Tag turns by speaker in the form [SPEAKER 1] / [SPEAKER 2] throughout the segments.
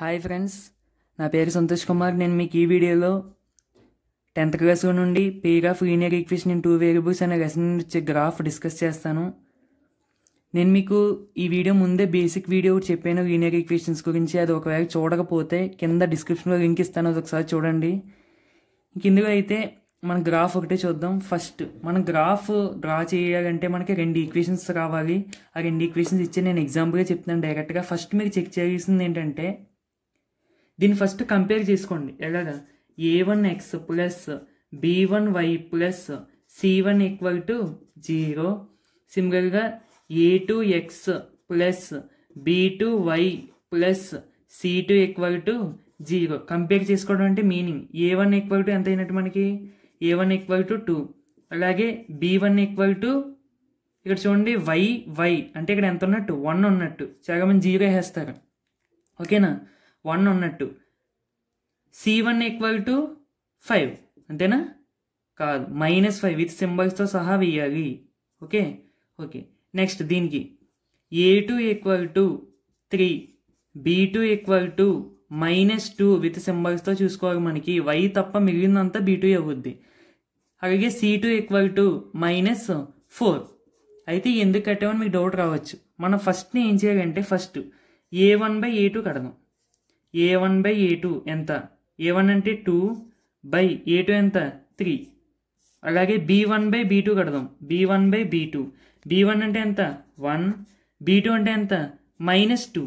[SPEAKER 1] hi friends నా పేరు సంతోష్ కుమార్ నేను మీకు ఈ వీడియోలో టెన్త్ క్లాస్ నుండి pair of linear equation in two variables అనే లెసన్ వచ్చే గ్రాఫ్ డిస్కస్ చేస్తాను నేను మీకు ఈ వీడియో ముందే బేసిక్ వీడియో చెప్పాను లీనియర్ ఈక్వేషన్స్ గురించి అది ఒకవేళ చూడకపోతే కింద డిస్క్రిప్షన్లో లింక్ ఇస్తాను అది ఒకసారి చూడండి ఇందులో అయితే మన గ్రాఫ్ ఒకటే చూద్దాం ఫస్ట్ మన గ్రాఫ్ డ్రా చేయాలంటే మనకి రెండు ఈక్వేషన్స్ కావాలి ఆ రెండు ఈక్వేషన్స్ ఇచ్చి నేను ఎగ్జాంపుల్గా చెప్తాను డైరెక్ట్గా ఫస్ట్ మీరు చెక్ చేయాల్సింది ఏంటంటే దీన్ని ఫస్ట్ కంపేర్ చేసుకోండి ఎలాగా a one x plus b one y plus c one equal to zero సిమిలర్గా a two x plus b two y plus c two equal to zero compare చేసుకోవడం అంటే meaning a one equal to ఎంత అయినట్టు మనకి a one equal to two అలాగే b one equal to ఇక్కడ చూడండి why why అంటే ఇక్కడ ఎంత ఉన్నట్టు వన్ ఉన్నట్టు చాలామంది జీరో వేస్తారు ఓకేనా వన్ ఉన్నట్టు c one equal to five అంతేనా కాదు మైనస్ ఫైవ్ విత్ సింబల్స్తో సహా వేయాలి ఓకే ఓకే నెక్స్ట్ దీనికి a two equal to three b two equal to minus two with సింబల్స్తో చూసుకోవాలి మనకి వై తప్ప మిగిలినంతా బీ టూ అవుద్ది అలాగే c two equal to minus four అయితే ఎందుకు కట్టామని మీకు డౌట్ రావచ్చు మనం ఫస్ట్ని ఏం చేయాలంటే first a one by a two కడదాం a one by a two ఎంత ఏ వన్ అంటే టూ బై ఏ టూ ఎంత త్రీ అలాగే b one by b two కడదాం b one by b two b one అంటే ఎంత వన్ బీ టూ అంటే ఎంత మైనస్ టూ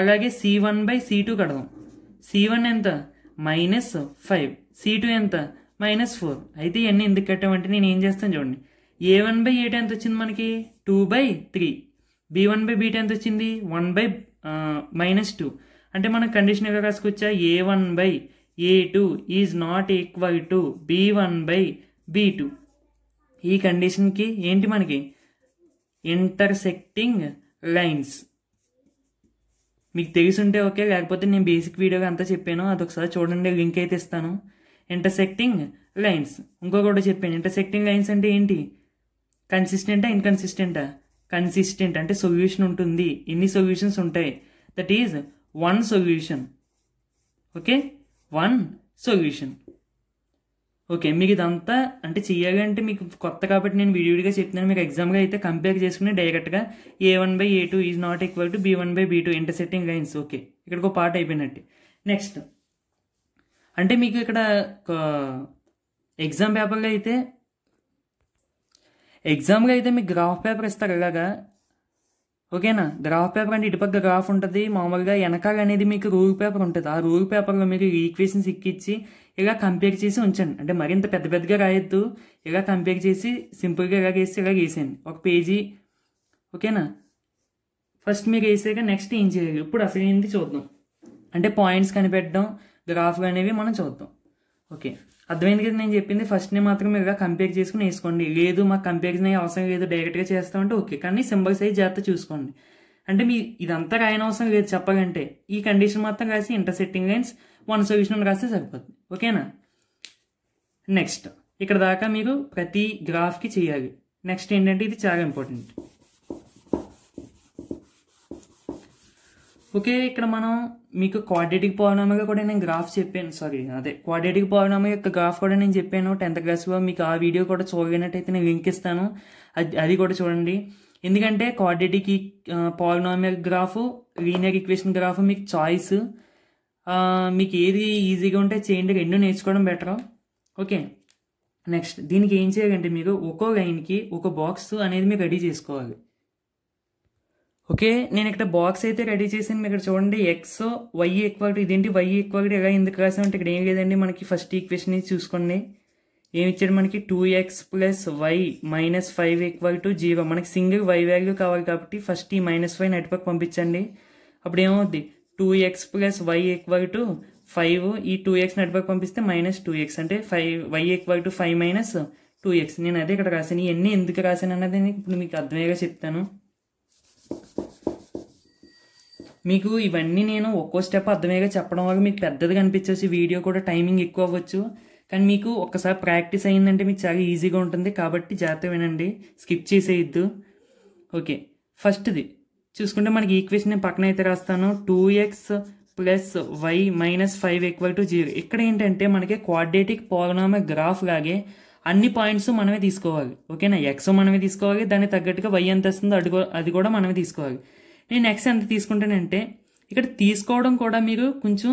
[SPEAKER 1] అలాగే c one by c two కడదాం సి వన్ ఎంత మైనస్ ఫైవ్ సి టూ ఎంత మైనస్ ఫోర్ అయితే ఇవన్నీ ఎందుకు కట్టామంటే నేను ఏం చేస్తాను చూడండి a one by a two ఎంత వచ్చింది మనకి two by three b one by b ఎంత వచ్చింది వన్ బై మైనస్ టూ అంటే కండిషన్ కండిషన్గా కాసుకొచ్చా a one by a two is not equal to b one by b two ఈ కండిషన్కి ఏంటి మనకి ఇంటర్సెక్టింగ్ లైన్స్ మీకు తెలుసుంటే ఓకే లేకపోతే నేను బేసిక్ వీడియోగా అంతా చెప్పాను అదొకసారి చూడండి లింక్ అయితే ఇస్తాను ఇంటర్సెక్టింగ్ లైన్స్ ఇంకొకటి చెప్పాను ఇంటర్సెక్టింగ్ లైన్స్ అంటే ఏంటి కన్సిస్టెంటా ఇన్కన్సిస్టెంటా కన్సిస్టెంట్ అంటే సొల్యూషన్ ఉంటుంది ఎన్ని సొల్యూషన్స్ ఉంటాయి that is one solution okay one solution okay మీకు ఇదంతా అంటే చెయ్యాలంటే మీకు కొత్త కాబట్టి నేను విడివిడిగా చెప్తున్నాను మీకు ఎగ్జామ్గా అయితే కంపేర్ చేసుకుని డైరెక్ట్గా a one by a two is not equal to b one by b two intersecting lines okay ఇక్కడికి ఒక పార్ట్ అయిపోయినట్టు నెక్స్ట్ అంటే మీకు ఇక్కడ ఎగ్జామ్ పేపర్లో అయితే ఎగ్జామ్గా అయితే మీకు గ్రాఫ్ పేపర్ ఇస్తారు ఇలాగా ఓకేనా గ్రాఫ్ పేపర్ అంటే ఇటుపక్క గ్రాఫ్ ఉంటుంది మామూలుగా వెనకాల అనేది మీకు రూల్ పేపర్ ఉంటుంది ఆ రూల్ పేపర్లో మీకు ఈక్వేషన్స్ ఇక్కిచ్చి ఇలా కంపేర్ చేసి ఉంచండి అంటే మరింత పెద్ద పెద్దగా రాయొద్దు ఇలా కంపేర్ చేసి సింపుల్గా ఇలా వేసి ఇలా వేసేయండి ఒక పేజీ ఓకేనా ఫస్ట్ మీరు వేసాక నెక్స్ట్ ఏం చేయాలి ఇప్పుడు అసలు ఏంటి చూద్దాం అంటే పాయింట్స్ కనిపెట్టడం గ్రాఫ్ అనేవి మనం చూద్దాం ఓకే అర్థమైంది కదా నేను చెప్పింది ఫస్ట్ని మాత్రం మీరు కంపేర్ చేసుకుని వేసుకోండి లేదు మాకు కంపేరిజన్ అయ్యే అవసరం లేదు డైరెక్ట్గా చేస్తామంటే ఓకే కానీ సింబల్ సైజ్ జాగ్రత్త చూసుకోండి అంటే మీ ఇదంతా రాయన అవసరం లేదు చెప్పాలంటే ఈ కండిషన్ మాత్రం రాసి ఇంటర్సెట్టింగ్ లైన్స్ వన్ సొల్యూషన్ రాస్తే సరిపోతుంది ఓకేనా నెక్స్ట్ ఇక్కడ దాకా మీరు ప్రతి గ్రాఫ్కి చేయాలి నెక్స్ట్ ఏంటంటే ఇది చాలా ఇంపార్టెంట్ ఓకే ఇక్కడ మనం మీకు క్వాడ్రేటిక్ పౌర్ణమిగా కూడా నేను గ్రాఫ్ చెప్పాను సారీ అదే క్వాడ్రేటిక్ పౌర్ణమి యొక్క గ్రాఫ్ కూడా నేను చెప్పాను టెన్త్ క్లాస్లో మీకు ఆ వీడియో కూడా చూడగినట్టయితే నేను లింక్ ఇస్తాను అది అది కూడా చూడండి ఎందుకంటే quadratic polynomial graph linear equation graph మీకు చాయిస్ మీకు ఏది ఈజీగా ఉంటే చేయండి రెండు నేర్చుకోవడం బెటర్ ఓకే నెక్స్ట్ దీనికి ఏం చేయాలంటే మీరు ఒక్కో లైన్కి ఒక బాక్స్ అనేది మీరు రెడీ చేసుకోవాలి ఓకే నేను ఇక్కడ బాక్స్ అయితే రెడీ చేసాను ఇక్కడ చూడండి ఎక్స్ వై ఈక్వల్ టు ఇదేంటి వై ఈక్వల్ టు ఎందుకు అంటే ఇక్కడ ఏం లేదండి మనకి ఫస్ట్ ఈక్వేషన్ చూసుకోండి ఏమి ఇచ్చాడు మనకి two x plus y minus five equal to zero మనకి సింగిల్ వై వాల్యూ కావాలి కాబట్టి ఫస్ట్ ఈ మైనస్ ఫైవ్ నెట్వర్క్ పంపించండి అప్పుడు ఏమవుద్ది two x plus y equal to five ఈ టూ ఎక్స్ నెట్వర్క్ పంపిస్తే మైనస్ టూ ఎక్స్ అంటే five y equal to five minus two x నేను అదే ఇక్కడ రాశాను ఇవన్నీ ఎందుకు రాశాను అన్నది ఇప్పుడు మీకు అర్థమయ్యేగా చెప్తాను మీకు ఇవన్నీ నేను ఒక్కో స్టెప్ అర్థమయ్యేగా చెప్పడం వల్ల మీకు పెద్దది కనిపించేసి వీడియో కూడా టైమింగ్ ఎక్కువ అవ్వచ్చు కానీ మీకు ఒకసారి ప్రాక్టీస్ అయ్యిందంటే మీకు చాలా ఈజీగా ఉంటుంది కాబట్టి జాగ్రత్త వినండి స్కిప్ చేసేయద్దు ఓకే ఫస్ట్ది చూసుకుంటే మనకి ఈక్వేషన్ నేను పక్కన అయితే రాస్తాను two x plus y minus five equal to zero ఇక్కడ ఏంటంటే మనకి క్వాడ్రేటిక్ పోగనామే గ్రాఫ్ లాగే అన్ని పాయింట్స్ మనమే తీసుకోవాలి ఓకేనా ఎక్స్ మనమే తీసుకోవాలి దానికి తగ్గట్టుగా వై ఎంత వస్తుందో అది కూడా మనమే తీసుకోవాలి నేను ఎక్స్ ఎంత తీసుకుంటానంటే ఇక్కడ తీసుకోవడం కూడా మీరు కొంచెం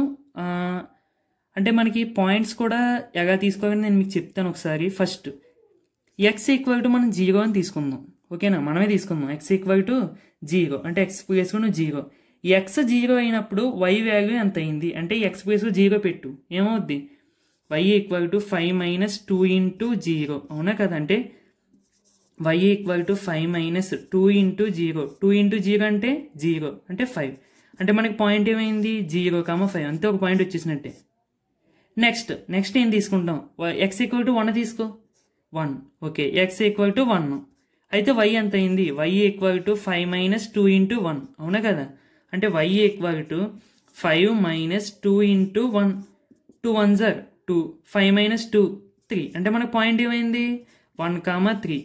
[SPEAKER 1] అంటే మనకి పాయింట్స్ కూడా ఎలా తీసుకోవాలని నేను మీకు చెప్తాను ఒకసారి ఫస్ట్ ఎక్స్ ఈక్వల్ టు మనం జీరో అని తీసుకుందాం ఓకేనా మనమే తీసుకుందాం ఎక్స్ ఈక్వల్ టు జీరో అంటే ఎక్స్ వేసుకుని జీరో ఎక్స్ జీరో అయినప్పుడు వై వాల్యూ ఎంత అయింది అంటే ఎక్స్ ప్లేస్లో జీరో పెట్టు ఏమవుద్ది y equal to five minus two into zero అవునా కదంటే y equal to five minus two into zero two into zero అంటే జీరో అంటే ఫైవ్ అంటే మనకి పాయింట్ ఏమైంది జీరో కామ ఫైవ్ అంతే ఒక పాయింట్ వచ్చేసినట్టే నెక్స్ట్ నెక్స్ట్ ఏం తీసుకుంటాం ఎక్స్ ఈక్వల్ టు వన్ తీసుకో one okay x equal to one అయితే వై ఎంత అయింది y equal to five minus two into one అవునా కదా అంటే y equal to five minus two into one two one జర్ two five minus two three అంటే మనకు పాయింట్ ఏమైంది వన్ కామా త్రీ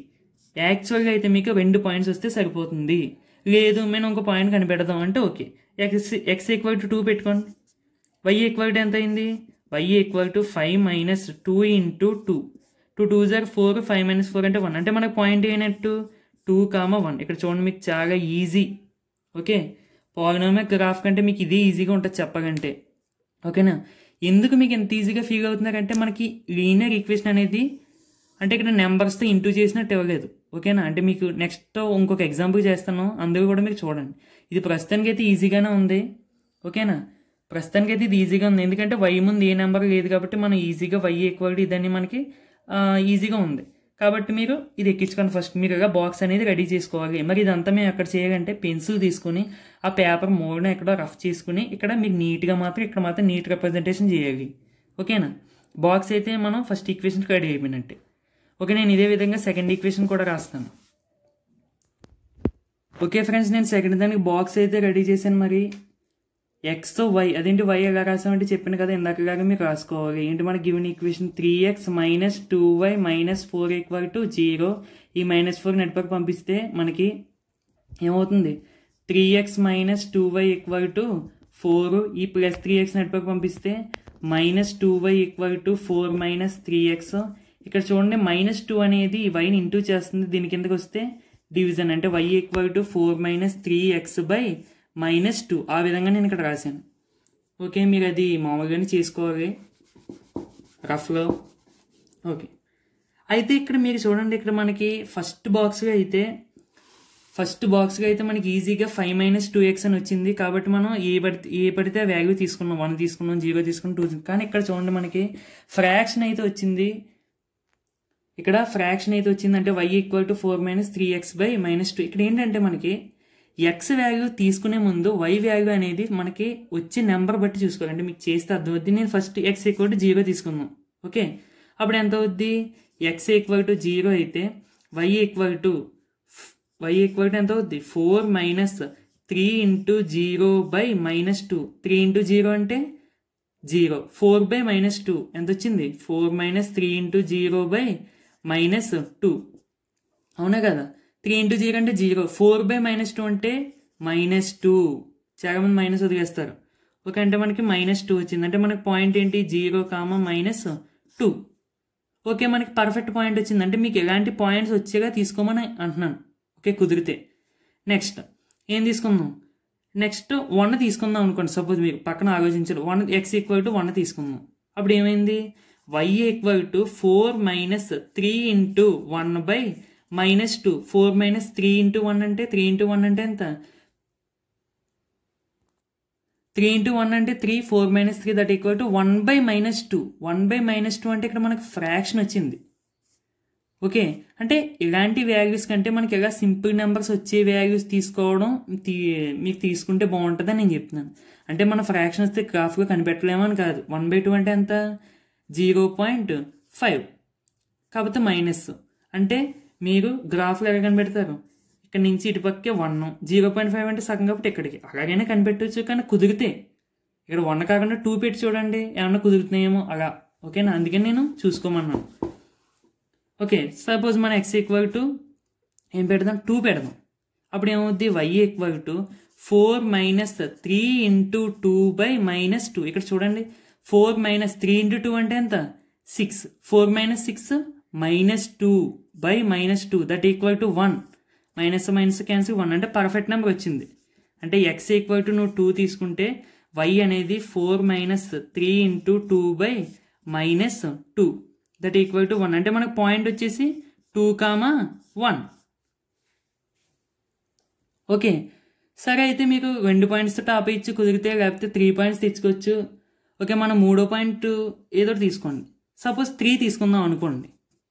[SPEAKER 1] యాక్చువల్గా అయితే మీకు రెండు పాయింట్స్ వస్తే సరిపోతుంది లేదు మేము ఒక పాయింట్ కనిపెడదాం అంటే okay x x equal to two పెట్టుకోండి వై ఈక్వల్ టు ఎంత అయింది y equal to five minus two into two two two జర్ ఫోర్ ఫైవ్ మైనస్ ఫోర్ అంటే వన్ అంటే మనకు పాయింట్ అయినట్టు టూ కామ వన్ ఇక్కడ చూడండి మీకు చాలా ఈజీ ఓకే పాలినోమిక్ గ్రాఫ్ కంటే మీకు ఇదే ఈజీగా ఉంటుంది చెప్పకంటే ఓకేనా ఎందుకు మీకు ఎంత ఈజీగా ఫీల్ అవుతున్నారంటే మనకి లీనియర్ ఈక్వేషన్ అనేది అంటే ఇక్కడ నెంబర్స్తో ఇంటూ చేసినట్టు ఇవ్వలేదు ఓకేనా అంటే మీకు నెక్స్ట్ ఇంకొక ఎగ్జాంపుల్ చేస్తాను అందులో కూడా మీరు చూడండి ఇది ప్రస్తుతానికి అయితే ఈజీగానే ఉంది ఓకేనా ప్రస్తుతానికి అయితే ఇది ఈజీగా ఉంది ఎందుకంటే వై ముందు ఏ నెంబర్ లేదు కాబట్టి మనం ఈజీగా వై ఎక్కువ ఇదని మనకి ఈజీగా ఉంది కాబట్టి మీరు ఇది ఎక్కించుకోండి ఫస్ట్ మీరు బాక్స్ అనేది రెడీ చేసుకోవాలి మరి ఇదంతా మేము ఎక్కడ చేయాలంటే పెన్సిల్ తీసుకుని ఆ పేపర్ మోడన ఎక్కడ రఫ్ చేసుకుని ఇక్కడ మీకు నీట్గా మాత్రం ఇక్కడ మాత్రం నీట్ రిప్రజెంటేషన్ చేయాలి ఓకేనా బాక్స్ అయితే మనం ఫస్ట్ ఈక్వేషన్కి రెడీ అయిపోయినట్టే ఓకే నేను ఇదే విధంగా సెకండ్ ఈక్వేషన్ కూడా రాస్తాను ఓకే ఫ్రెండ్స్ నేను సెకండ్ దానికి బాక్స్ అయితే రెడీ చేశాను మరి ఎక్స్తో వై అదేంటి వై ఎలా రాసామంటే చెప్పాను కదా ఇందాకగా మీరు రాసుకోవాలి ఏంటి మన given equation three x minus two y minus four equal to zero ఈ మైనస్ ఫోర్ నెట్వర్క్ పంపిస్తే మనకి ఏమవుతుంది three x minus two y equal to four ఈ ప్లస్ త్రీ ఎక్స్ నెట్వర్క్ పంపిస్తే minus two y equal to four minus three x ఇక్కడ చూడండి minus two అనేది వైని into చేస్తుంది దీని కిందకి వస్తే డివిజన్ అంటే y equal to four minus three x by minus two ఆ విధంగా నేను ఇక్కడ రాశాను ఓకే మీరు అది మామూలుగానే చేసుకోవాలి రఫ్లో ఓకే అయితే ఇక్కడ మీరు చూడండి ఇక్కడ మనకి ఫస్ట్ బాక్స్గా అయితే ఫస్ట్ బాక్స్గా అయితే మనకి ఈజీగా ఫైవ్ మైనస్ టూ ఎక్స్ అని వచ్చింది కాబట్టి మనం ఏ పడితే ఏ పడితే వాల్యూ తీసుకున్నాం వన్ తీసుకున్నాం జీరో తీసుకున్నాం టూ కానీ ఇక్కడ చూడండి మనకి ఫ్రాక్షన్ అయితే వచ్చింది ఇక్కడ ఫ్రాక్షన్ అయితే వచ్చిందంటే y equal to four minus three x by minus two ఇక్కడ ఏంటంటే మనకి ఎక్స్ వాల్యూ తీసుకునే ముందు వై వాల్యూ అనేది మనకి వచ్చే నెంబర్ బట్టి చూసుకోవాలంటే మీకు చేస్తే అర్థం అవుద్ది నేను first x equal to zero తీసుకుందాం ఓకే అప్పుడు ఎంత అవుద్ది ఎక్స్ ఈక్వల్ టు జీరో అయితే y equal to y equal to ఎంత అవుద్ది four minus three into zero by minus two three into zero అంటే zero four by minus two ఎంత వచ్చింది four minus three into zero by minus two అవునా కదా three into zero అంటే zero four by minus two అంటే minus two చాలామంది minus వదిలేస్తారు okay అంటే మనకి మైనస్ టూ వచ్చింది అంటే మనకి పాయింట్ ఏంటి zero comma minus two okay మనకి పర్ఫెక్ట్ పాయింట్ వచ్చింది అంటే మీకు ఎలాంటి పాయింట్స్ వచ్చేగా తీసుకోమని అంటున్నాను ఓకే కుదిరితే నెక్స్ట్ ఏం తీసుకుందాం నెక్స్ట్ వన్ తీసుకుందాం అనుకోండి సపోజ్ మీరు పక్కన ఆలోచించారు one x equal to one తీసుకుందాం అప్పుడు ఏమైంది y equal to four minus three into one by minus two four minus three into one అంటే త్రీ ఇంటూ వన్ అంటే ఎంత త్రీ ఇంటూ వన్ అంటే three four minus three that equal to one by minus two one by minus two అంటే ఇక్కడ మనకు fraction వచ్చింది okay అంటే ఇలాంటి వాల్యూస్ కంటే మనకి ఎలా సింపుల్ నెంబర్స్ వచ్చే వాల్యూస్ తీసుకోవడం తీ మీకు తీసుకుంటే బాగుంటుందని నేను చెప్తున్నాను అంటే మన ఫ్రాక్షన్స్ గ్రాఫ్గా కనిపెట్టలేమని కాదు వన్ బై టూ అంటే ఎంత జీరో పాయింట్ ఫైవ్ కాకపోతే మైనస్ అంటే మీరు గ్రాఫ్ ఎలా కనిపెడతారు ఇక్కడ నుంచి ఇటుపక్కే వన్ జీరో పాయింట్ ఫైవ్ అంటే సగం కాబట్టి ఇక్కడికి అలాగైనా కనిపెట్టవచ్చు కానీ కుదిరితే ఇక్కడ వన్ కాకుండా టూ పెట్టి చూడండి ఏమన్నా కుదురుతున్నాయేమో అలా ఓకేనా అందుకని నేను చూసుకోమన్నాను ఓకే సపోజ్ మనం ఎక్స్ ఈక్వల్ టు ఏం పెడదాం టూ పెడదాం అప్పుడు ఏమవుద్ది y equal to four minus three into two by minus two ఇక్కడ చూడండి four minus three into two అంటే ఎంత six four minus six minus two by minus two that equal to one minus minus cancel one అంటే perfect number వచ్చింది అంటే x equal to నువ్వు two తీసుకుంటే y అనేది four minus three into two by minus two that equal to one అంటే మనకు point వచ్చేసి two comma one okay సరే అయితే మీకు రెండు పాయింట్స్ టాప్ ఇచ్చి కుదిరితే లేకపోతే త్రీ పాయింట్స్ తెచ్చుకోవచ్చు ఓకే మనం మూడో పాయింట్ ఏదో తీసుకోండి సపోజ్ త్రీ తీసుకుందాం అనుకోండి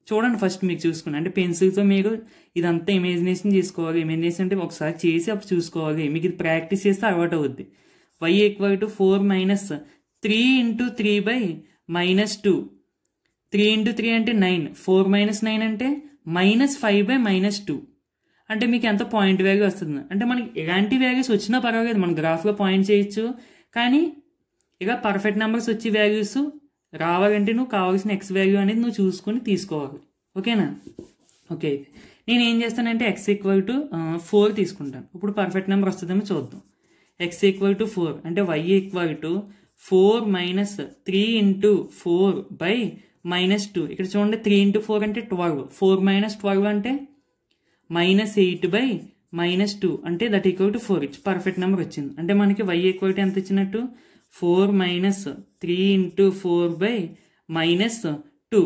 [SPEAKER 1] చూడండి ఫస్ట్ మీకు చూసుకోండి అంటే పెన్సిల్తో మీరు ఇదంతా ఇమాజినేషన్ చేసుకోవాలి ఇమాజినేషన్ అంటే ఒకసారి చేసి అప్పుడు చూసుకోవాలి మీకు ఇది ప్రాక్టీస్ చేస్తే అలవాటు అవుద్ది y equal to four minus three into three by minus two three into three అంటే నైన్ ఫోర్ మైనస్ నైన్ అంటే minus five by minus two అంటే మీకు ఎంత పాయింట్ వాల్యూ వస్తుంది అంటే మనకి ఎలాంటి వాల్యూస్ వచ్చినా పర్వాలేదు మనం గ్రాఫ్లో పాయింట్ చేయొచ్చు కానీ ఇక పర్ఫెక్ట్ నెంబర్స్ వచ్చే వాల్యూస్ రావాలంటే నువ్వు కావాల్సిన ఎక్స్ వాల్యూ అనేది నువ్వు చూసుకుని తీసుకోవాలి ఓకేనా ఓకే అయితే నేను ఏం చేస్తానంటే ఎక్స్ ఈక్వల్ టు ఫోర్ తీసుకుంటాను ఇప్పుడు పర్ఫెక్ట్ నెంబర్ వస్తుందేమో చూద్దాం ఎక్స్ ఈక్వల్ టు ఫోర్ అంటే y equal to four minus three into four by minus two ఇక్కడ చూడండి త్రీ ఇంటూ ఫోర్ అంటే ట్వెల్వ్ ఫోర్ మైనస్ ట్వెల్వ్ అంటే minus eight by minus two అంటే దట్ ఈక్వల్ టు ఫోర్ ఇచ్చి perfect number వచ్చింది అంటే మనకి వై ఈక్వల్ టు ఎంత ఇచ్చినట్టు four minus three into four by minus two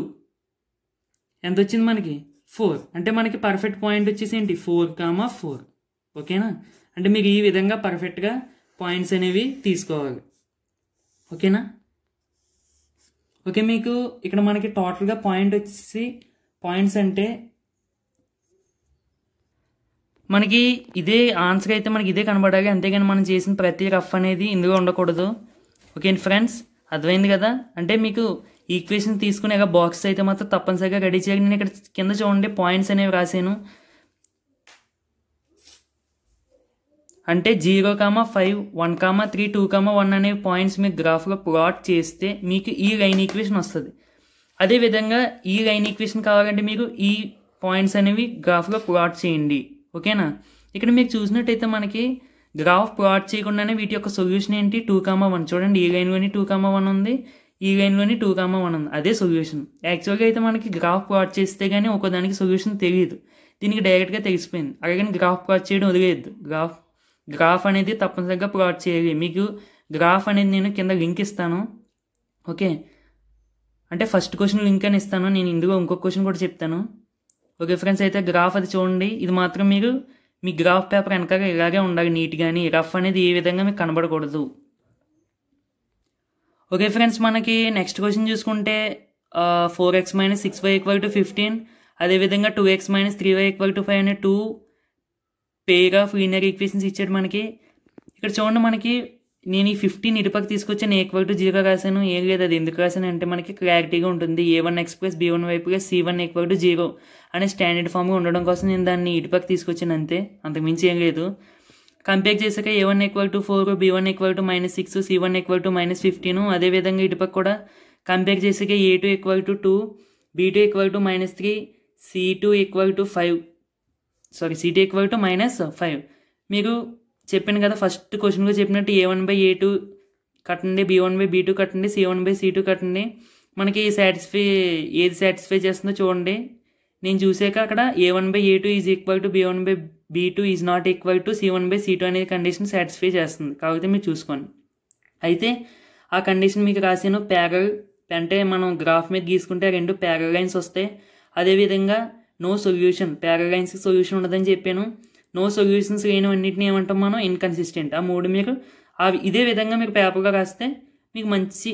[SPEAKER 1] ఎంత వచ్చింది మనకి ఫోర్ అంటే మనకి పర్ఫెక్ట్ పాయింట్ వచ్చేసి ఏంటి ఫోర్ కామా ఫోర్ ఓకేనా అంటే మీరు ఈ విధంగా పర్ఫెక్ట్గా పాయింట్స్ అనేవి తీసుకోవాలి ఓకేనా ఓకే మీకు ఇక్కడ మనకి టోటల్గా పాయింట్ వచ్చేసి పాయింట్స్ అంటే మనకి ఇదే ఆన్సర్ అయితే మనకి ఇదే కనబడాలి అంతేగాని మనం చేసిన ప్రతి రఫ్ అనేది ఇందులో ఉండకూడదు ఓకే ఫ్రెండ్స్ అర్థమైంది కదా అంటే మీకు ఈక్వేషన్ తీసుకునే బాక్స్ అయితే మాత్రం తప్పనిసరిగా రెడీ చేయాలి నేను ఇక్కడ కింద చూడండి పాయింట్స్ అనేవి రాశాను అంటే zero comma five one comma three two comma one అనే పాయింట్స్ మీకు గ్రాఫ్లో ప్లాట్ చేస్తే మీకు ఈ లైన్ ఈక్వేషన్ వస్తుంది అదేవిధంగా ఈ లైన్ ఈక్వేషన్ కావాలంటే మీకు ఈ పాయింట్స్ అనేవి గ్రాఫ్లో ప్లాట్ చేయండి ఓకేనా ఇక్కడ మీకు చూసినట్టయితే మనకి గ్రాఫ్ ప్లాట్ చేయకుండానే వీటి యొక్క సొల్యూషన్ ఏంటి టూ కామా వన్ చూడండి ఈ లైన్లోని టూ కామా వన్ ఉంది ఈ లైన్లోని టూ కామా వన్ ఉంది అదే సొల్యూషన్ యాక్చువల్గా అయితే మనకి గ్రాఫ్ ప్లాట్ చేస్తే కానీ ఒకదానికి సొల్యూషన్ తెలియదు దీనికి డైరెక్ట్గా తెలిసిపోయింది అలాగే గ్రాఫ్ ప్లాట్ చేయడం వదిలేదు గ్రాఫ్ గ్రాఫ్ అనేది తప్పనిసరిగా ప్లాట్ చేయాలి మీకు గ్రాఫ్ అనేది నేను కింద లింక్ ఇస్తాను ఓకే అంటే ఫస్ట్ క్వశ్చన్ లింక్ అని ఇస్తాను నేను ఇందులో ఇంకొక క్వశ్చన్ కూడా చెప్తాను ఓకే ఫ్రెండ్స్ అయితే గ్రాఫ్ అది చూడండి ఇది మాత్రం మీరు మీ గ్రాఫ్ పేపర్ వెనకాల ఇలాగే ఉండాలి నీట్గాని రఫ్ అనేది ఏ విధంగా మీకు కనబడకూడదు ఓకే ఫ్రెండ్స్ మనకి నెక్స్ట్ క్వశ్చన్ చూసుకుంటే four x minus six y equal to fifteen అదేవిధంగా two x minus three y equal to five అనే two pair of linear equations ఇచ్చాడు మనకి ఇక్కడ చూడండి మనకి నేను ఈ ఫిఫ్టీన్ ఇటుపక్క తీసుకొచ్చాను ఈక్వల్ టు జీరో రాశాను ఏం లేదు అది ఎందుకు రాశాను అంటే మనకి క్లారిటీగా ఉంటుంది a one x plus b one వైపు plus c one equal to zero అనే స్టాండర్డ్ ఫామ్గా ఉండడం కోసం నేను దాన్ని ఇటుపక్క తీసుకొచ్చాను అంతే అంతకుమించి ఏం లేదు కంపేర్ చేశాక a one equal to four b one equal to minus six c one equal to minus fifteen అదేవిధంగా ఇటుపక్క కూడా కంపేర్ చేశాక a two equal to two b two equal to minus three c two equal to five sorry city two to minus five మీరు చెప్పాను కదా first క్వశ్చన్గా చెప్పినట్టు a one by a two కట్టండి b one by b two కట్టండి c one by c two కట్టండి మనకి satisfy ఏది సాటిస్ఫై చేస్తుందో చూడండి నేను చూసాక అక్కడ a one by a two is equal to b one by b two is not equal to c one by c two అనేది కండిషన్ సాటిస్ఫై చేస్తుంది కాకపోతే మీరు చూసుకోండి అయితే ఆ కండిషన్ మీకు రాసిన ప్యారల్ అంటే మనం గ్రాఫ్ మీద గీసుకుంటే రెండు ప్యారల్ లైన్స్ వస్తాయి అదేవిధంగా నో సొల్యూషన్ ప్యారల్ లైన్స్కి సొల్యూషన్ ఉండదని చెప్పాను నో సొల్యూషన్స్ లేనివన్నింటిని ఏమంటాం మనం ఇన్కన్సిస్టెంట్ ఆ మూడు మీకు అవి ఇదే విధంగా మీరు పేపర్గా రాస్తే మీకు మంచి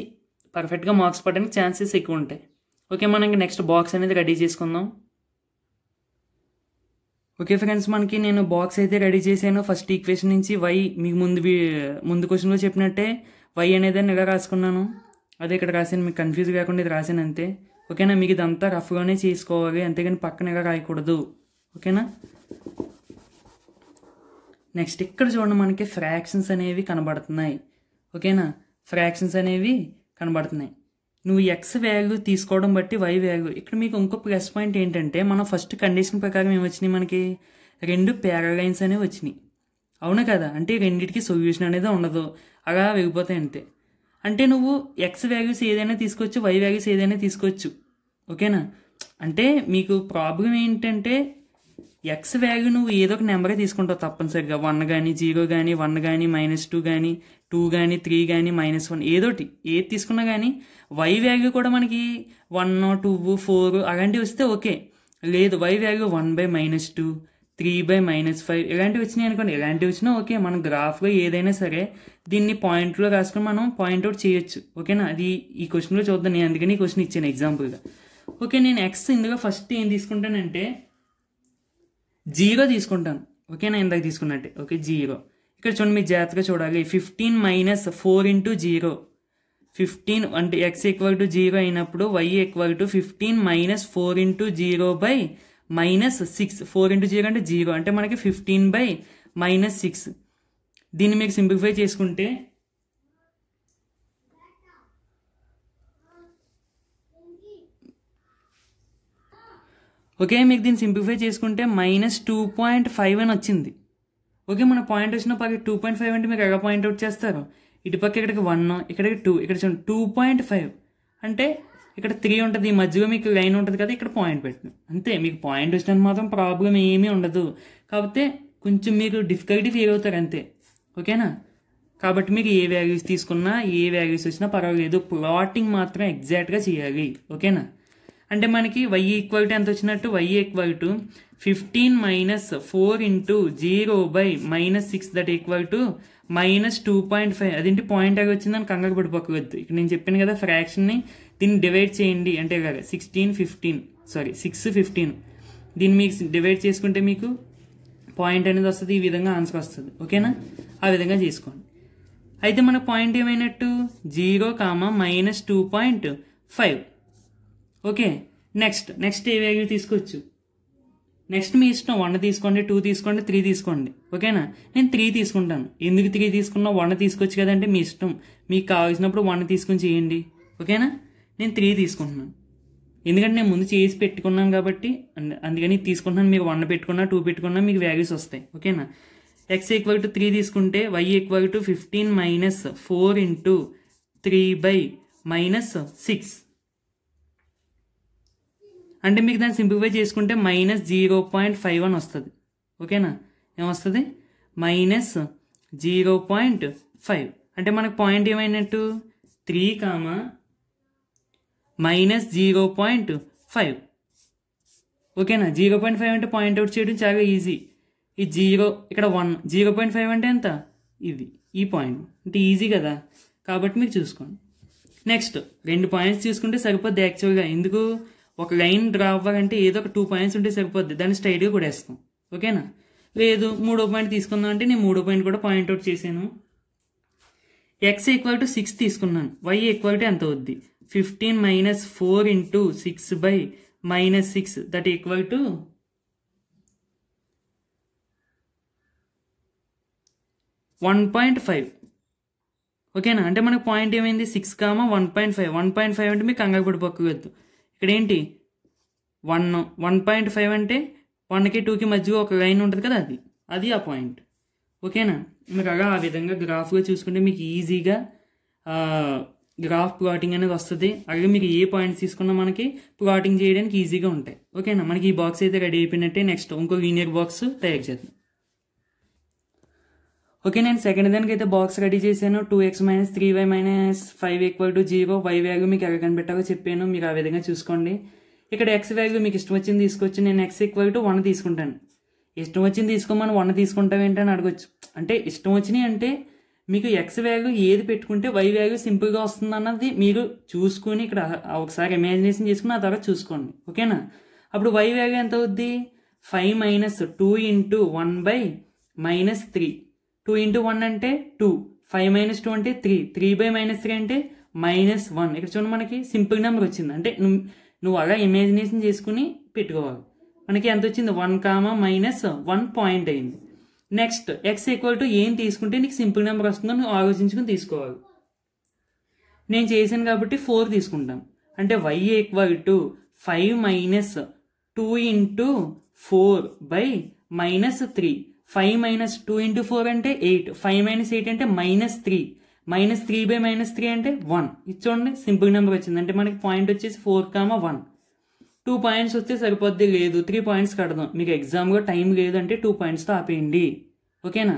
[SPEAKER 1] పర్ఫెక్ట్గా మార్క్స్ పడడానికి ఛాన్సెస్ ఎక్కువ ఉంటాయి ఓకే మనం ఇంకా నెక్స్ట్ బాక్స్ అనేది రెడీ చేసుకుందాం ఓకే ఫ్రెండ్స్ మనకి నేను బాక్స్ అయితే రెడీ చేశాను ఫస్ట్ ఈక్వేషన్ నుంచి వై మీకు ముందు ముందు క్వశ్చన్లో చెప్పినట్టే వై అనేది ఇలా రాసుకున్నాను అదే ఇక్కడ రాశాను మీకు కన్ఫ్యూజ్ కాకుండా ఇది రాశాను అంతే ఓకేనా మీకు ఇదంతా రఫ్గానే చేసుకోవాలి అంతేగాని పక్కన ఇలా రాయకూడదు ఓకేనా నెక్స్ట్ ఇక్కడ చూడండి మనకి ఫ్రాక్షన్స్ అనేవి కనబడుతున్నాయి ఓకేనా ఫ్రాక్షన్స్ అనేవి కనబడుతున్నాయి నువ్వు ఎక్స్ వాల్యూ తీసుకోవడం బట్టి వై వాల్యూ ఇక్కడ మీకు ఇంకొక ప్లస్ పాయింట్ ఏంటంటే మనం ఫస్ట్ కండిషన్ ప్రకారం ఏమి వచ్చినాయి మనకి రెండు ప్యారాలైన్స్ అనేవి వచ్చినాయి అవును కదా అంటే రెండింటికి సొల్యూషన్ అనేది ఉండదు అలా వెళ్ళిపోతాయి అంతే అంటే నువ్వు ఎక్స్ వాల్యూస్ ఏదైనా తీసుకోవచ్చు వై వాల్యూస్ ఏదైనా తీసుకోవచ్చు ఓకేనా అంటే మీకు ప్రాబ్లం ఏంటంటే ఎక్స్ వాల్యూ నువ్వు ఏదో ఒక నెంబరే తీసుకుంటావు తప్పనిసరిగా వన్ కానీ జీరో కానీ వన్ కానీ మైనస్ టూ కానీ టూ కానీ త్రీ కానీ మైనస్ వన్ ఏదోటి ఏది తీసుకున్నా కానీ వై వ్యాల్యూ కూడా మనకి వన్ టూ ఫోర్ అలాంటివి వస్తే ఓకే లేదు y value one by minus two three by minus five ఇలాంటివి వచ్చినాయి అనుకోండి ఇలాంటివి వచ్చినా ఓకే మనం గ్రాఫ్గా ఏదైనా సరే దీన్ని పాయింట్లో రాసుకొని మనం పాయింట్ అవుట్ చేయొచ్చు ఓకేనా అది ఈ క్వశ్చన్లో చూద్దాం నేను అందుకని ఈ క్వశ్చన్ ఇచ్చాను ఎగ్జాంపుల్గా ఓకే నేను ఎక్స్ ఇందులో ఫస్ట్ ఏం తీసుకుంటానంటే జీరో తీసుకుంటాను ఓకేనా ఇందాక తీసుకున్నట్టే ఓకే జీరో ఇక్కడ చూడండి మీరు జాగ్రత్తగా చూడాలి fifteen minus four into zero fifteen అంటే ఎక్స్ ఈక్వల్ టు జీరో అయినప్పుడు y equal to fifteen minus four into zero by minus six four into zero అంటే జీరో అంటే మనకి ఫిఫ్టీన్ బై మైనస్ సిక్స్ దీన్ని మీకు సింప్లిఫై చేసుకుంటే ఓకే మీకు దీన్ని సింప్లిఫై చేసుకుంటే మైనస్ టూ పాయింట్ ఫైవ్ అని వచ్చింది ఓకే మన పాయింట్ వచ్చిన పక్కకి టూ పాయింట్ ఫైవ్ అంటే మీకు ఎలా పాయింట్ అవుట్ చేస్తారు ఇటు పక్క ఇక్కడికి వన్ ఇక్కడికి టూ ఇక్కడ చూడండి టూ పాయింట్ ఫైవ్ అంటే ఇక్కడ త్రీ ఉంటుంది ఈ మధ్యలో మీకు లైన్ ఉంటుంది కదా ఇక్కడ పాయింట్ పెట్టిన అంతే మీకు పాయింట్ వచ్చినంత మాత్రం ప్రాబ్లం ఏమీ ఉండదు కాకపోతే కొంచెం మీకు డిఫికల్టీ ఫీల్ అవుతారు అంతే ఓకేనా కాబట్టి మీకు ఏ వాల్యూస్ తీసుకున్నా ఏ వాల్యూస్ వచ్చినా పర్వాలేదు ప్లాటింగ్ మాత్రం ఎగ్జాక్ట్గా చేయాలి ఓకేనా అంటే మనకి వై ఈక్వల్ టు ఎంత వచ్చినట్టు y equal to fifteen minus four into zero by minus six that equal to minus two point five అదేంటి పాయింట్ అవి వచ్చిందని కంగారు పడిపోకూడదు ఇక్కడ నేను చెప్పాను కదా ఫ్రాక్షన్ని దీన్ని డివైడ్ చేయండి అంటే కదా sixteen fifteen sorry six fifteen దీన్ని మీకు డివైడ్ చేసుకుంటే మీకు పాయింట్ అనేది వస్తుంది ఈ విధంగా ఆన్సర్ వస్తుంది ఓకేనా ఆ విధంగా చేసుకోండి అయితే మన పాయింట్ ఏమైనట్టు zero comma minus two point five okay next next ఏ వేగులు తీసుకోవచ్చు నెక్స్ట్ మీ ఇష్టం వన్ తీసుకోండి టూ తీసుకోండి త్రీ తీసుకోండి ఓకేనా నేను త్రీ తీసుకుంటాను ఎందుకు త్రీ తీసుకున్నా వన్ తీసుకోవచ్చు కదంటే మీ ఇష్టం మీకు కావాల్సినప్పుడు వన్ తీసుకుని చేయండి ఓకేనా నేను త్రీ తీసుకుంటున్నాను ఎందుకంటే నేను ముందు చేసి పెట్టుకున్నాను కాబట్టి అందుకని తీసుకుంటున్నాను మీకు వన్ పెట్టుకున్నా టూ పెట్టుకున్నా మీకు వ్యాల్యూస్ వస్తాయి ఓకేనా ఎక్స్ ఈక్వల్ టు త్రీ తీసుకుంటే y equal to fifteen minus four into three by minus six అంటే మీకు దాన్ని సింప్లిఫై చేసుకుంటే మైనస్ జీరో పాయింట్ ఫైవ్ అని వస్తుంది ఓకేనా ఏమొస్తుంది మైనస్ జీరో పాయింట్ ఫైవ్ అంటే మనకు పాయింట్ ఏమైనట్టు three comma minus zero point five ఓకేనా జీరో పాయింట్ ఫైవ్ అంటే పాయింట్ అవుట్ చేయడం చాలా ఈజీ ఈ జీరో ఇక్కడ వన్ జీరో పాయింట్ ఫైవ్ అంటే ఎంత ఇది ఈ పాయింట్ అంటే ఈజీ కదా కాబట్టి మీరు చూసుకోండి నెక్స్ట్ రెండు పాయింట్స్ చూసుకుంటే సరిపోద్ది యాక్చువల్గా ఎందుకు ఒక లైన్ డ్రా అవ్వాలంటే ఏదో ఒక టూ పాయింట్స్ ఉంటే సరిపోద్ది దాన్ని స్ట్రైట్గా కూడా వేస్తాం ఓకేనా లేదు మూడో పాయింట్ తీసుకుందాం అంటే నేను మూడో పాయింట్ కూడా పాయింట్ అవుట్ చేశాను ఎక్స్ ఈక్వల్ టు సిక్స్ తీసుకున్నాను వై ఈక్వల్ టు ఎంత అవుద్ది fifteen minus four into six by minus six that equal to one point five ఓకేనా అంటే మనకు పాయింట్ ఏమైంది six comma one point five one point five అంటే మీకు కంగారు పడిపోకూడదు ఇక్కడ ఏంటి వన్ వన్ పాయింట్ ఫైవ్ అంటే వన్కి టూకి మధ్య ఒక లైన్ ఉంటుంది కదా అది అది ఆ పాయింట్ ఓకేనా మీకు అలా ఆ విధంగా గ్రాఫ్గా చూసుకుంటే మీకు ఈజీగా గ్రాఫ్ ప్లాటింగ్ అనేది వస్తుంది అలాగే మీకు ఏ పాయింట్స్ తీసుకున్నా మనకి ప్లాటింగ్ చేయడానికి ఈజీగా ఉంటాయి ఓకేనా మనకి ఈ బాక్స్ అయితే రెడీ అయిపోయినట్టే నెక్స్ట్ ఇంకో లీనియర్ బాక్స్ తయారు చేద్దాం ఓకే నేను సెకండ్ దానికి అయితే బాక్స్ రెడీ చేశాను two x minus three y minus five equal to zero y value మీకు ఎలా కనిపెట్టాలో చెప్పాను మీరు ఆ విధంగా చూసుకోండి ఇక్కడ ఎక్స్ వ్యాగు మీకు ఇష్టం వచ్చింది తీసుకొచ్చి నేను ఎక్స్ ఈక్వల్ టు వన్ తీసుకుంటాను ఇష్టం వచ్చింది తీసుకోమని వన్ తీసుకుంటాం అని అడగచ్చు అంటే ఇష్టం వచ్చినాయి అంటే మీకు ఎక్స్ వ్యాగు ఏది పెట్టుకుంటే వై వ్యాగు సింపుల్గా వస్తుంది అన్నది మీరు చూసుకుని ఇక్కడ ఒకసారి ఇమాజినేషన్ చేసుకుని ఆ తర్వాత చూసుకోండి ఓకేనా అప్పుడు వై వ్యాగు ఎంత అవుద్ది five minus two into one by minus three two into one అంటే టూ ఫైవ్ మైనస్ టూ అంటే three three by minus three అంటే మైనస్ వన్ ఇక్కడ చూడండి మనకి సింపుల్ నెంబర్ వచ్చింది అంటే నువ్వు నువ్వు అలా ఇమాజినేషన్ చేసుకుని పెట్టుకోవాలి మనకి ఎంత వచ్చింది one comma minus one point అయింది నెక్స్ట్ ఎక్స్ ఈక్వల్ టు ఏం తీసుకుంటే నీకు సింపుల్ నెంబర్ వస్తుందో నువ్వు ఆలోచించుకుని తీసుకోవాలి నేను చేశాను కాబట్టి ఫోర్ తీసుకుంటాం అంటే y equal to five minus two into four by minus three five minus two into four అంటే ఎయిట్ ఫైవ్ మైనస్ ఎయిట్ అంటే minus three minus three by minus three అంటే వన్ ఇది చూడండి సింపుల్ నెంబర్ వచ్చింది అంటే మనకి పాయింట్ వచ్చేసి four comma one two points వస్తే సరిపోద్ది లేదు త్రీ పాయింట్స్ కడదాం మీకు ఎగ్జామ్లో టైం లేదంటే టూ పాయింట్స్తో ఆపేయండి ఓకేనా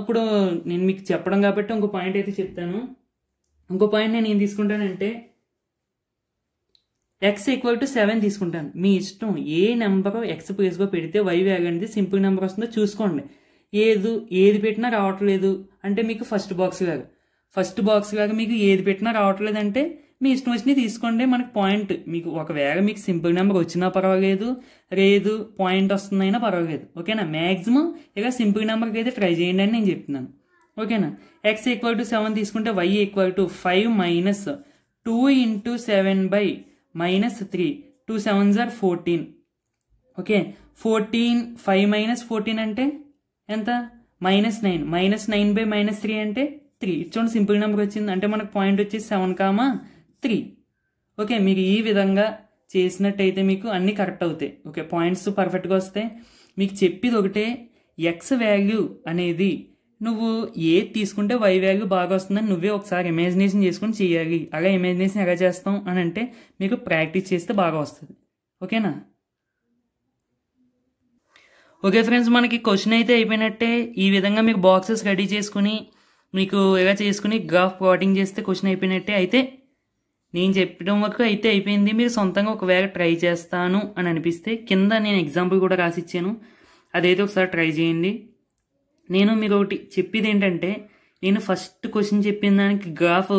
[SPEAKER 1] అప్పుడు నేను మీకు చెప్పడం కాబట్టి ఇంకో పాయింట్ అయితే చెప్తాను ఇంకో పాయింట్ నేను ఏం తీసుకుంటానంటే ఎక్స్ ఈక్వల్ టు సెవెన్ తీసుకుంటాను మీ ఇష్టం ఏ నెంబర్ ఎక్స్ ప్లేస్లో పెడితే వై వ్యాగ్ అనేది సింపుల్ నెంబర్ వస్తుందో చూసుకోండి ఏది ఏది పెట్టినా రావట్లేదు అంటే మీకు ఫస్ట్ బాక్స్ లాగా ఫస్ట్ బాక్స్ లాగా మీకు ఏది పెట్టినా అంటే మీ ఇష్టం వచ్చినవి తీసుకోండి మనకు పాయింట్ మీకు ఒక వేగ మీకు సింపుల్ నెంబర్ వచ్చినా పర్వాలేదు లేదు పాయింట్ వస్తుందైనా పర్వాలేదు ఓకేనా మ్యాక్సిమం ఇక సింపుల్ నెంబర్కి అయితే ట్రై చేయండి అని నేను చెప్తున్నాను ఓకేనా ఎక్స్ ఈక్వల్ టు సెవెన్ తీసుకుంటే y equal to five minus two into seven by minus three two seven జార్ fourteen okay fourteen five minus fourteen అంటే ఎంత minus nine minus nine by minus three అంటే త్రీ చూడండి simple number వచ్చింది అంటే మనకు point వచ్చేసి సెవెన్ కామా త్రీ ఓకే మీరు ఈ విధంగా చేసినట్టయితే మీకు అన్ని కరెక్ట్ అవుతాయి ఓకే పాయింట్స్ పర్ఫెక్ట్గా వస్తాయి మీకు చెప్పేది ఒకటే ఎక్స్ వాల్యూ అనేది నువ్వు ఏది తీసుకుంటే వై వాల్యూ బాగా వస్తుందని నువ్వే ఒకసారి ఇమాజినేషన్ చేసుకుని చేయాలి అలా ఇమాజినేషన్ ఎలా చేస్తాం అని అంటే మీకు ప్రాక్టీస్ చేస్తే బాగా వస్తుంది ఓకేనా ఓకే ఫ్రెండ్స్ మనకి క్వశ్చన్ అయితే అయిపోయినట్టే ఈ విధంగా మీకు బాక్సెస్ రెడీ చేసుకుని మీకు ఎలా చేసుకుని గ్రాఫ్ ప్లాటింగ్ చేస్తే క్వశ్చన్ అయిపోయినట్టే అయితే నేను చెప్పడం వరకు అయితే అయిపోయింది మీరు సొంతంగా ఒకవేళ ట్రై చేస్తాను అని అనిపిస్తే కింద నేను ఎగ్జాంపుల్ కూడా రాసిచ్చాను అదైతే ఒకసారి ట్రై చేయండి నేను మీరు ఒకటి చెప్పేది ఏంటంటే నేను ఫస్ట్ క్వశ్చన్ చెప్పిన దానికి గ్రాఫ్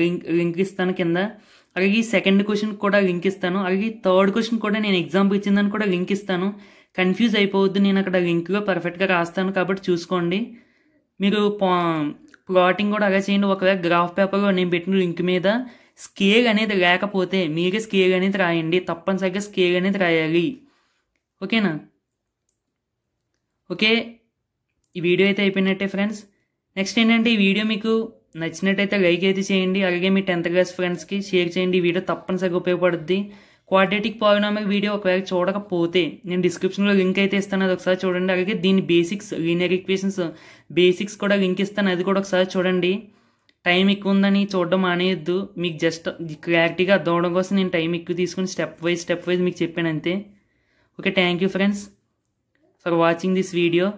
[SPEAKER 1] రింక్ లింక్ ఇస్తాను కింద అలాగే సెకండ్ క్వశ్చన్ కూడా లింక్ ఇస్తాను అలాగే థర్డ్ క్వశ్చన్ కూడా నేను ఎగ్జాంపుల్ దానికి కూడా లింక్ ఇస్తాను కన్ఫ్యూజ్ అయిపోవద్దు నేను అక్కడ లింక్గా పర్ఫెక్ట్గా రాస్తాను కాబట్టి చూసుకోండి మీరు ప్లాటింగ్ కూడా అలా చేయండి ఒకవేళ గ్రాఫ్ పేపర్లో నేను పెట్టిన లింక్ మీద స్కేల్ అనేది లేకపోతే మీరే స్కేల్ అనేది రాయండి తప్పనిసరిగా స్కేల్ అనేది రాయాలి ఓకేనా ఓకే ఈ వీడియో అయితే అయిపోయినట్టే ఫ్రెండ్స్ నెక్స్ట్ ఏంటంటే ఈ వీడియో మీకు నచ్చినట్టయితే లైక్ అయితే చేయండి అలాగే మీ టెన్త్ క్లాస్ ఫ్రెండ్స్కి షేర్ చేయండి ఈ వీడియో తప్పనిసరిగా ఉపయోగపడుద్ది క్వాడ్రేటిక్ పాలినామిక్ వీడియో ఒకవేళ చూడకపోతే నేను డిస్క్రిప్షన్లో లింక్ అయితే ఇస్తాను అది ఒకసారి చూడండి అలాగే దీని బేసిక్స్ లీనియర్ ఈక్వేషన్స్ బేసిక్స్ కూడా లింక్ ఇస్తాను అది కూడా ఒకసారి చూడండి టైం ఎక్కువ ఉందని చూడడం మానేయద్దు మీకు జస్ట్ క్లారిటీగా అర్థం అవడం కోసం నేను టైం ఎక్కువ తీసుకుని స్టెప్ వైజ్ స్టెప్ వైజ్ మీకు చెప్పాను అంతే okay thank you friends for watching this video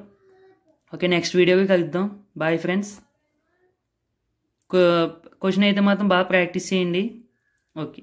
[SPEAKER 1] okay next వీడియోకి కలుద్దాం బాయ్ ఫ్రెండ్స్ క్వశ్చన్ అయితే మాత్రం బాగా ప్రాక్టీస్ చేయండి ఓకే